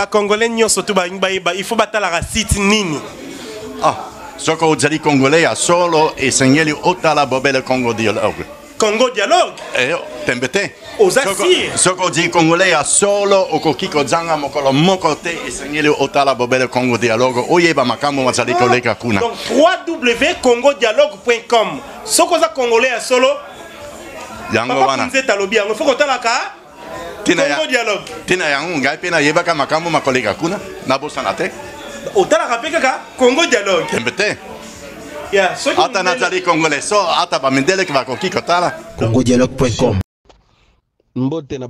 bacongolais nyonso tu balingi bayeba il faut batalaka site nini ah, soki ozali congolais ya solo esengeli otala bobele congo dialogue congo dialogue eh, tembe te oza sir soki ozali congolais ya solo okoki kozanga mokolo moko te esengeli otala bobele congo dialogue oyeba makambo bazali koleka kuna donc 3w congo dialogue com soki oza congolais ya solo yango wana nzete alobi yango foko otalaka tina yango ngai mpe nayebaka makambo makoleka kuna nabosana te otalaka mpe kaka congo dialogue tembe te ata nazali congolais so ata bamindeleke bakoki kotala mbote na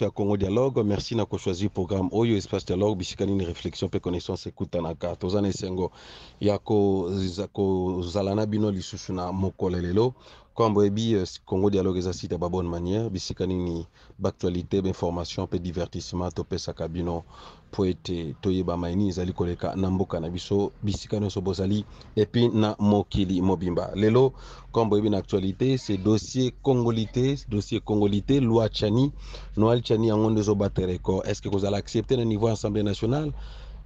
ya congo dialogue merci na le programme oyo espace dialogue bisika réflexion mpe connaissance ekutanaka toza na esengo ya kozala na bino lisusu na mokolo kwamba ebi euh, congo dialogue eza site ya bonne manière bisika nini baaktualité bainformation mpe divertissement topesaka bino oh, mpo ete toyeba maini ezali koleka na mboka na biso bisika nyonso bozali epi na mokili mobimba lelo nkombo oyebi na actualité c'est dossier congolité dossier congolité loi chani loi chani yango nde ezobatela record est ce que vous allez accepter na niveau assemblée nationale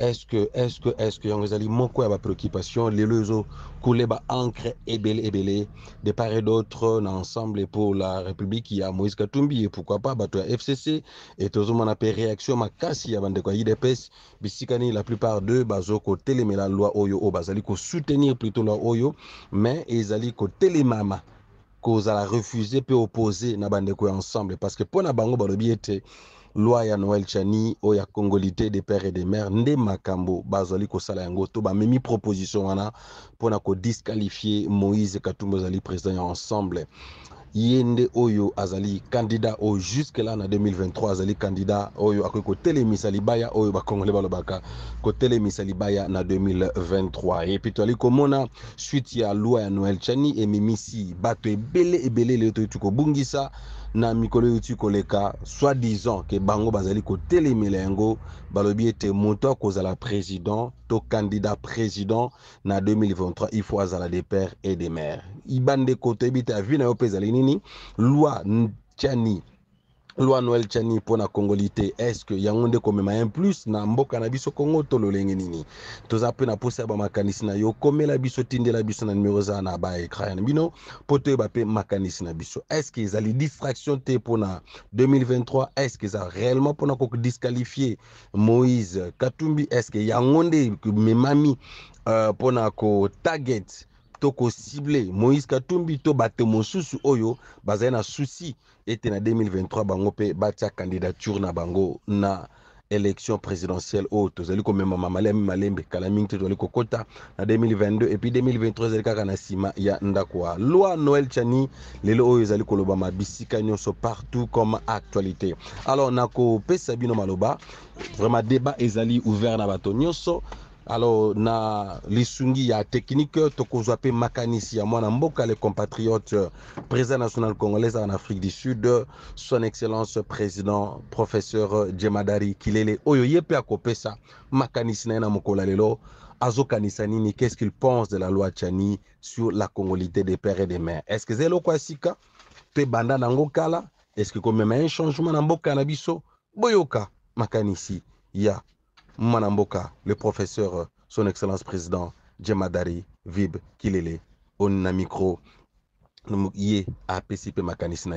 est-ce que est-ce que est-ce que mon quoi ma préoccupation préoccupation les lezo koleba ancre ebele ebele de part et d'autre ensemble pour la république ya moïse katumbi et pourquoi pas bato toi fcc et a fait réaction ma makasi ya bandeko ya idps bisikani la plupart d'eux bah, la loi oyo oyo oh, bazali soutenir plutôt la oyo mais ezali kotelemama kozala refuser, refuser opposer, na bande quoi ensemble parce que pour na bango bah, le ete loi à Noël chani Oya ya congolité des pères et des mères nde makambo bazali kosala yango to bamemi proposition wana mpona disqualifier moïse et Zali président ensemble ye nde oyo azali kandida oyo jusque la na 2023 azali kandida oyo akoki kotelemisa libaya oyo bakongole balobaka kotelemisa libaya na 2023 epi toali komona suite ya lwa ya noel chani ememisi bato ebele ebele lelo toyuti kobungisa na mikolo euti koleka soi disant ke bango bazali kotelemela yango balobi ete moto akozala président to kandida président na 2023 il faut azala de père et de mare ibandeko toyebi te avi na yo mpe ezali nini Loi lwa chani noël noel chani la est est que yangonde comme un plus na mboka na biso kongo to lolenge nini toza pe na posa ya na yo komela biso tindela biso na numero za na pour e na bino pote toyeba mpe est-ce biso qu'ils ezali distraction te la 2023 est ce qu'ils a réellement ko disqualifier moïse katumbi est ce que Yangonde mes euh, pour Pona ko target tokosimble moïse katumbi to bato mosusu oyo bazali na souci ete na 2023 bango pe batia candidature na bango na élection présidentielle haute oh, tozali komema mama ya malembe kala mingi te tozali kokɔta na 2022 et puis 2023 ezali kaka na sima ya ndako wa loi Noël chani lelo oyo ezali kolobama mabisika nyonso partout comme actualité alors pesa bino maloba vraiment débat ezali ouvert na bato nyonso alors na lisungi ya technique tokozwa pe makanisi ya mwana mboka le compatriote euh, président national congolais en afrique du sud son excellence président professeur euh, jemadari kilele oyo ye mpe akopesa makanisi na ye na mokolo lelo azokanisa nini qu'est ce qu'il pense de la loi chani sur la congolité des pères et des mères est ce que Zelo eloko ya sika mpe banda nango kala est ce que komema un changement na mboka na biso boyoka makanisi ya Manamboka, le professeur, euh, son excellence président, Djemadari Vib Kilele, on a micro, yé à PCP makanisina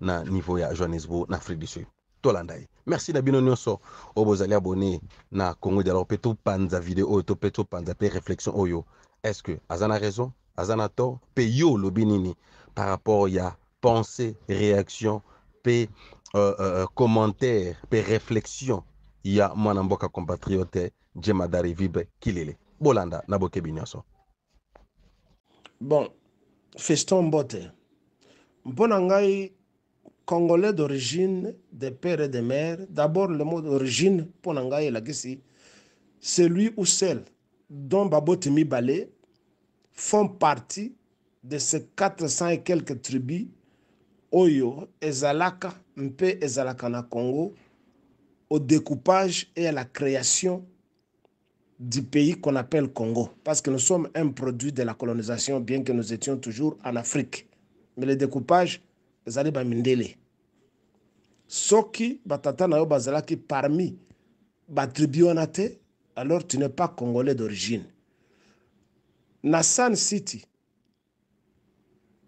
na niveau ya Johannesburg, na Afrique du Sud. merci na bino nyonso oyo bozali na congo dialogue mpe vidéo, video vidéo. Panza, mpe topanza réflexion oyo est ce que Azana raison Azana to, tort yo l'obinini. par rapport ya pensée réaction pe euh, euh, euh commentaire pe réflexion ya mwanamboka compatriote jemadari Vibe Kilile Bolanda na Bokebi Bon, Feston Mbote, mpona congolais d'origine de père et de mère, d'abord le mot d'origine mpona ngai c'est celui ou celle dont Baboti Mibale font partie de ces 400 et quelques tribus oyo ezalaka mpe ezalaka na Congo au découpage et à la création du pays qu'on appelle Congo, parce que nous sommes un produit de la colonisation, bien que nous étions toujours en Afrique. Mais le découpage, vous un soki batata na parmi batribu alors tu n'es pas congolais d'origine Nassan city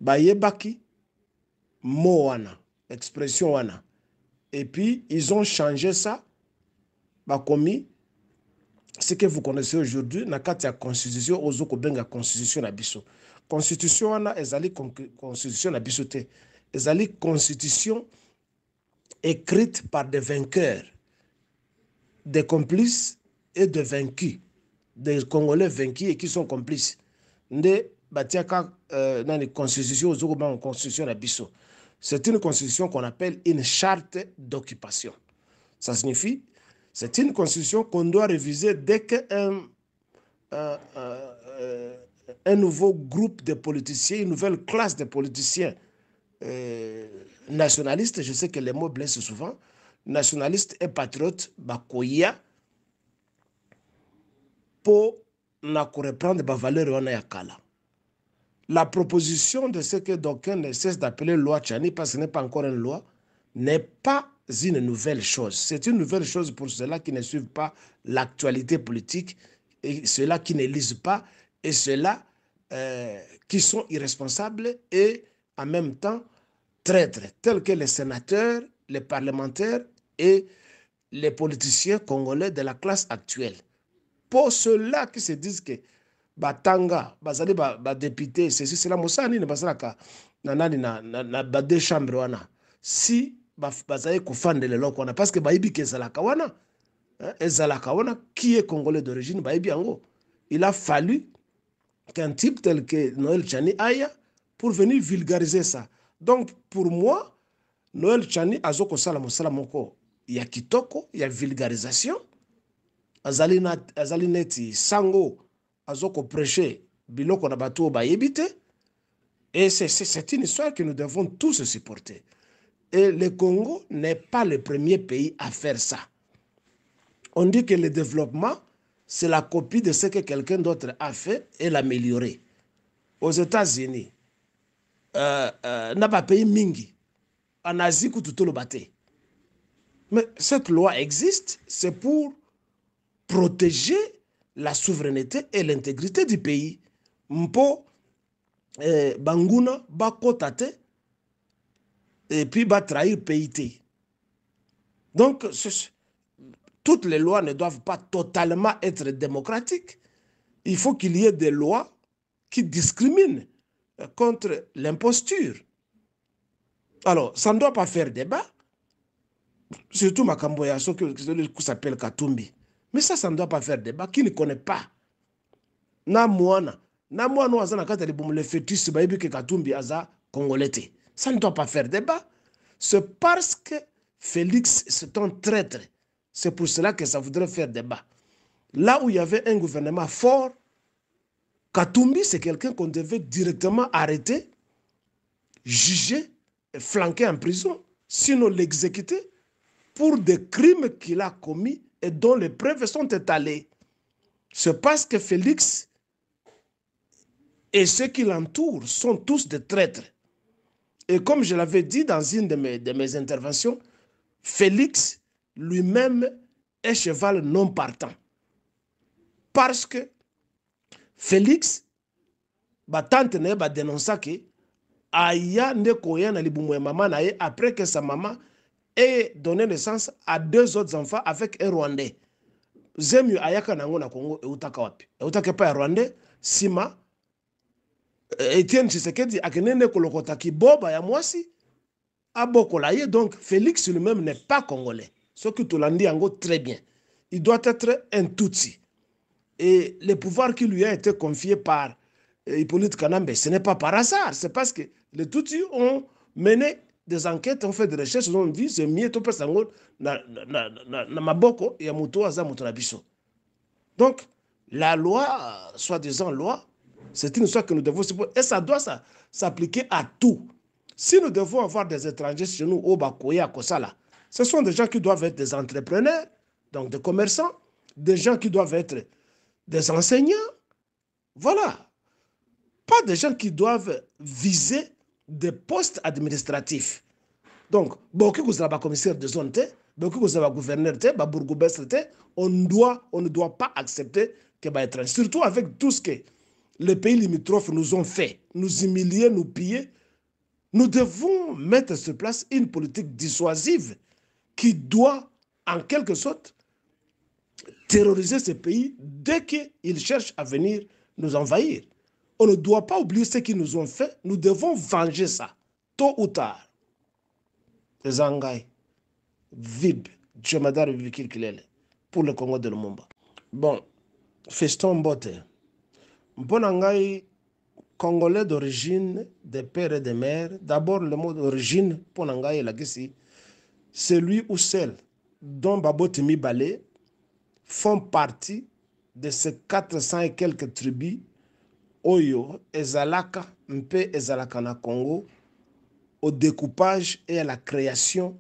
bayebaki Moana, expression et puis, ils ont changé ça. Bakomi, ce que vous connaissez aujourd'hui, na la constitution ozo kobenga constitution na la Constitution wana La constitution na biso te. constitution écrite par des vainqueurs, des complices et des vaincus. Des Congolais vaincus et qui sont complices. Nde batiaka dans euh, la constitution ozo la constitution à biso. C'est une constitution qu'on appelle une charte d'occupation. Ça signifie, c'est une constitution qu'on doit réviser dès qu'un euh, euh, euh, un, nouveau groupe de politiciens, une nouvelle classe de politiciens nationalistes, je sais que les mots blessent souvent, nationalistes et patriotes, pour reprendre la valeur de Kala la proposition de ce que d'aucuns ne cessent d'appeler loi Tchani, parce que ce n'est pas encore une loi, n'est pas une nouvelle chose. C'est une nouvelle chose pour ceux-là qui ne suivent pas l'actualité politique, et ceux-là qui ne lisent pas, et ceux-là euh, qui sont irresponsables et en même temps traîtres, tels que les sénateurs, les parlementaires et les politiciens congolais de la classe actuelle. Pour ceux-là qui se disent que batanga bazali badepute ba ceci cela mosala nini bazalaka na nani na, na, na des chambres wana si bazali kofandela eloko wana parce que baibi ezalaka wana hein, ezalaka wana qui est congolais d'origine baibi yango il a fallu qu'un type tel que noël chani aya pour venir vulgariser ça donc pour moi noël chani aza kosala mosala moko ya kitoko ya vulgarisation azali, na, azali neti sango biloko na et c'est une histoire que nous devons tous supporter et le congo n'est pas le premier pays à faire ça on dit que le développement c'est la copie de ce que quelqu'un d'autre a fait et l'améliorer aux états-unis euh, euh mingi en Asie mingi tout le bâté mais cette loi existe c'est pour protéger la souveraineté et l'intégrité du pays mpo eh, banguna et et puis trahir pays donc toutes les lois ne doivent pas totalement être démocratiques il faut qu'il y ait des lois qui discriminent euh, contre l'imposture alors ça ne doit pas faire débat surtout ma ce qui s'appelle katumbi mais ça, ça ne doit pas faire débat. Qui ne connaît pas Na moana Na na de le fœtus ke katumbi aza congolais. Ça ne doit pas faire débat. C'est parce que Félix, est un traître. C'est pour cela que ça voudrait faire débat. Là où il y avait un gouvernement fort, Katumbi, c'est quelqu'un qu'on devait directement arrêter, juger, et flanquer en prison, sinon l'exécuter pour des crimes qu'il a commis et dont les preuves sont étalées, c'est parce que Félix et ceux qui l'entourent sont tous des traîtres. Et comme je l'avais dit dans une de mes, interventions, Félix lui-même est cheval non partant. Parce que Félix, bah tante ne a dénonça que Aya ne après que sa maman et donner naissance à deux autres enfants avec un Rwandais. Zemu ayaka nango na Congo eutaka wapi? tu pas un Rwandais, sima e Etienne Tshisekedi akenene kolokota kiboba ya mwasi abokola ye donc Félix lui-même n'est pas congolais. Ce que en dit très bien. Il doit être un Tutsi. Et le pouvoir qui lui a été confié par eh, Hippolyte Kanambe, ce n'est pas par hasard, c'est parce que les Tutsis ont mené des enquêtes, on fait des recherches, on dit c'est mieux tout na na na, na maboko ya moto moto Donc la loi soi-disant loi, c'est une loi que nous devons et ça doit s'appliquer à tout. Si nous devons avoir des étrangers chez nous au ce sont des gens qui doivent être des entrepreneurs, donc des commerçants, des gens qui doivent être des enseignants. Voilà. Pas des gens qui doivent viser des postes administratifs donc vous commissaire de zone vous êtes gouverneur bah, on doit on ne doit pas accepter que baétranger surtout avec tout ce que les pays limitrophes nous ont fait nous humilier nous piller nous devons mettre sur place une politique dissuasive qui doit en quelque sorte terroriser ces pays dès qu'ils cherchent à venir nous envahir. On ne doit pas oublier ce qu'ils nous ont fait. Nous devons venger ça, tôt ou tard. Zangai, Vib, Djemadar Vikirkilele, pour le Congo de l'Omba. Bon, Feston Mbote. Mponangai, Congolais d'origine, de père et de mère, d'abord le mot d'origine, Qui c'est? celui ou celle dont Babotimi Balé font partie de ces 400 et quelques tribus ezalaka ezalaka na congo au découpage et à la création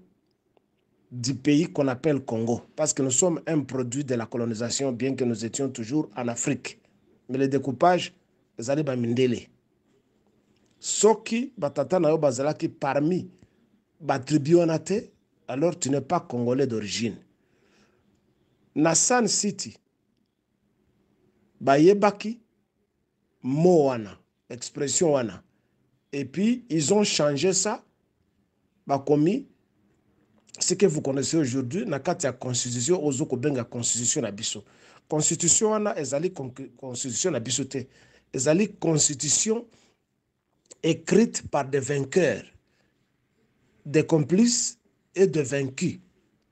du pays qu'on appelle Congo. Parce que nous sommes un produit de la colonisation, bien que nous étions toujours en Afrique. Mais le découpage, ezali allaient mindele. Soki batata na yo bazalaki parmi batribionate, alors tu n'es pas congolais d'origine. Nassan City, bayebaki mot wana expression wana et puis ils ont changé ça bakomi ce que vous connaissez aujourd'hui na la constitution la constitution na constitution wana constitution constitution écrite par des vainqueurs des complices et des vaincus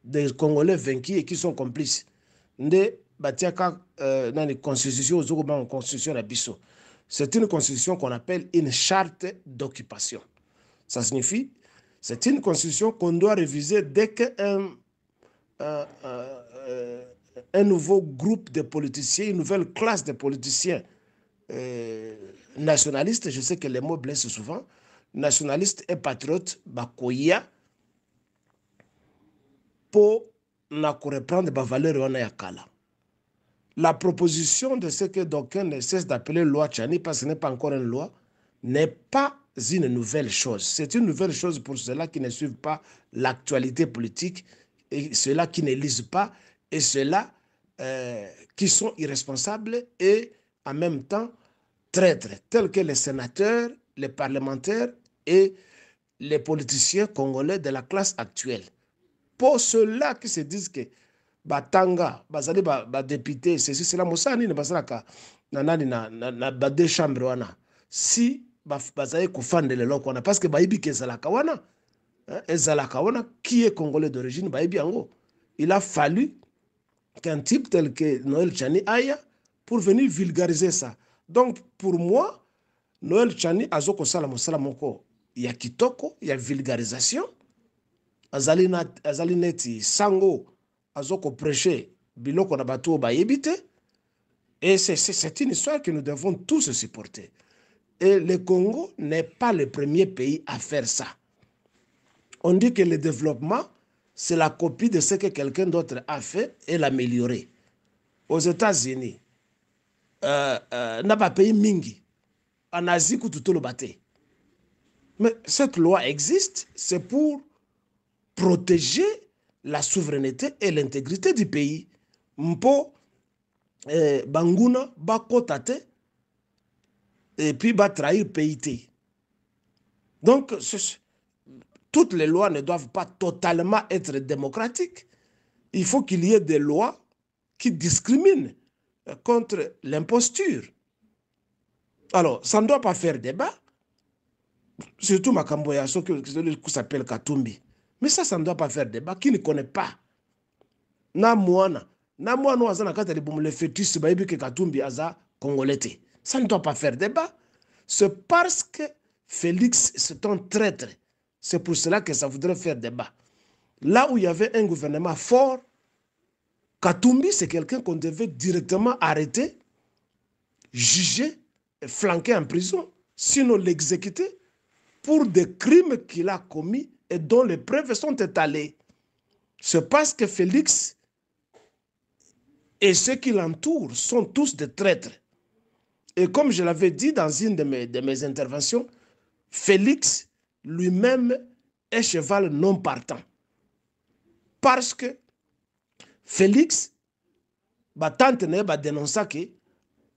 des congolais vaincus et qui sont complices nde batiaka euh, nani constitution constitution na c'est une constitution qu'on appelle une charte d'occupation. Ça signifie, c'est une constitution qu'on doit réviser dès qu'un euh, euh, euh, un, nouveau groupe de politiciens, une nouvelle classe de politiciens nationalistes, je sais que les mots blessent souvent, nationalistes et patriotes, pour reprendre la valeur de Kala la proposition de ce que d'aucuns ne cessent d'appeler loi Tchani, parce que ce n'est pas encore une loi, n'est pas une nouvelle chose. C'est une nouvelle chose pour ceux-là qui ne suivent pas l'actualité politique, et ceux-là qui ne lisent pas, et ceux-là euh, qui sont irresponsables et en même temps traîtres, tels que les sénateurs, les parlementaires et les politiciens congolais de la classe actuelle. Pour ceux-là qui se disent que batanga bazali badepute ba ceci cela mosala nini bazalaka na nani na, na, na des chambres wana si bazali kofandela eloko wana parce que baibi ezalaka wana hein, ezalaka wana qui est congolais d'origine baibi yango il a fallu qu'un type tel que noël chani aya pour venir vulgariser ça donc pour moi noël chani aza kosala mosala moko ya kitoko ya vulgarisation azali, na, azali neti sango à biloko na bato et c'est une histoire que nous devons tous supporter et le congo n'est pas le premier pays à faire ça on dit que le développement c'est la copie de ce que quelqu'un d'autre a fait et l'améliorer aux états-unis euh, euh mingi na Asie mingi tout le bâté mais cette loi existe c'est pour protéger la souveraineté et l'intégrité du pays mpo eh, banguna et et puis trahir pays donc toutes les lois ne doivent pas totalement être démocratiques il faut qu'il y ait des lois qui discriminent euh, contre l'imposture alors ça ne doit pas faire débat surtout ma ce qui s'appelle katumbi mais ça, ça ne doit pas faire débat. Qui ne connaît pas dit que le fœtus ke Katumbi aza congolais. Ça ne doit pas faire débat. C'est parce que Félix, est un traître. C'est pour cela que ça voudrait faire débat. Là où il y avait un gouvernement fort, Katumbi, c'est quelqu'un qu'on devait directement arrêter, juger, et flanquer en prison, sinon l'exécuter pour des crimes qu'il a commis et dont les preuves sont étalées, c'est parce que Félix et ceux qui l'entourent sont tous des traîtres. Et comme je l'avais dit dans une de mes, interventions, Félix lui-même est cheval non partant. Parce que Félix, bah tante ne a dénonça que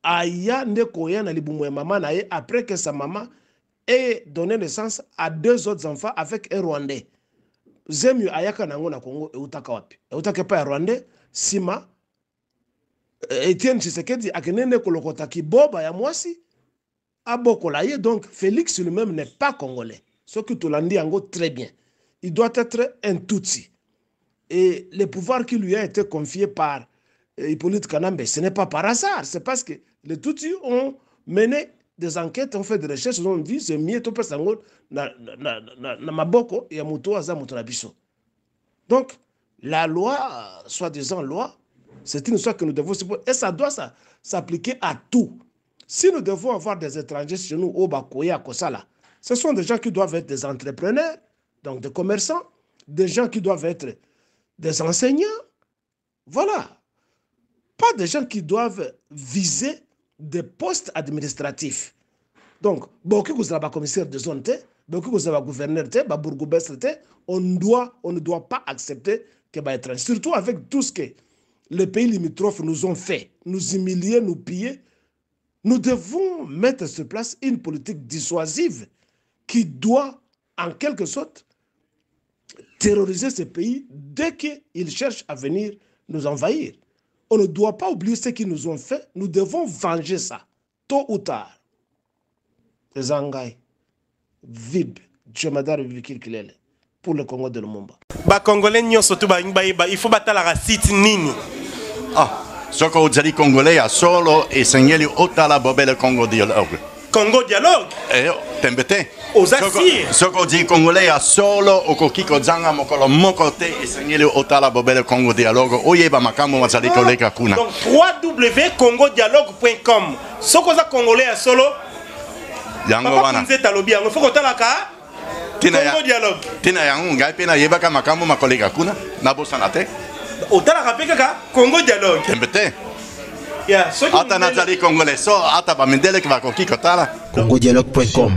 aya ndeko après que sa maman et donner naissance à deux autres enfants avec un Rwandais. Zemu ayaka nango na Congo et wapi? n'est pas un Rwandais, sima e Etienne Tshisekedi akenene kolokota kiboba ya mwasi abokola ye donc Félix lui-même n'est pas congolais. Ce que en très bien. Il doit être un Tutsi. Et le pouvoir qui lui a été confié par eh, Hippolyte Kanambe, ce n'est pas par hasard, c'est parce que les Tutsis ont mené des enquêtes, on fait des recherches, on dit c'est mieux tout passe na na na, maboko Donc la loi soi-disant loi, c'est une histoire que nous devons et ça doit s'appliquer à tout. Si nous devons avoir des étrangers chez nous au ce sont des gens qui doivent être des entrepreneurs, donc des commerçants, des gens qui doivent être des enseignants. Voilà. Pas des gens qui doivent viser des postes administratifs donc vous commissaire de zone vous êtes gouverneur bah, on doit on ne doit pas accepter que bah, surtout avec tout ce que les pays limitrophes nous ont fait nous humilier nous piller nous devons mettre sur place une politique dissuasive qui doit en quelque sorte terroriser ces pays dès qu'ils cherchent à venir nous envahir. On ne doit pas oublier ce qu'ils nous ont fait. Nous devons venger ça, tôt ou tard. Zangai, Vib, Djemadar Vikirkilele, pour le Congo de Lumumba. Ba Congolais nyonso tu ba yimba il faut battre la site nini. Ah, soko ozali Congolais à solo et sengeli otala bobele Congo dialogue. Congo dialogue. Eh, tembe te. Ozasi. Soko di congolais a solo okokiko zanga mokolo moko te esengeli otala bobele Congo dialogue oyeba makambo mazali ah. koleka kuna. Donc www.congodialogue.com. Soko za congolais a solo yango wana. Nzeta alobi yango foko talaka ah? tina ya dialogue. Tina yango ngai pe na yebaka makambo makoleka kuna na bosana te. Otalaka pe kaka Congo dialogue. Tembe te. Ata nazali Congolais so hata tala kibakokikotala dialogue.com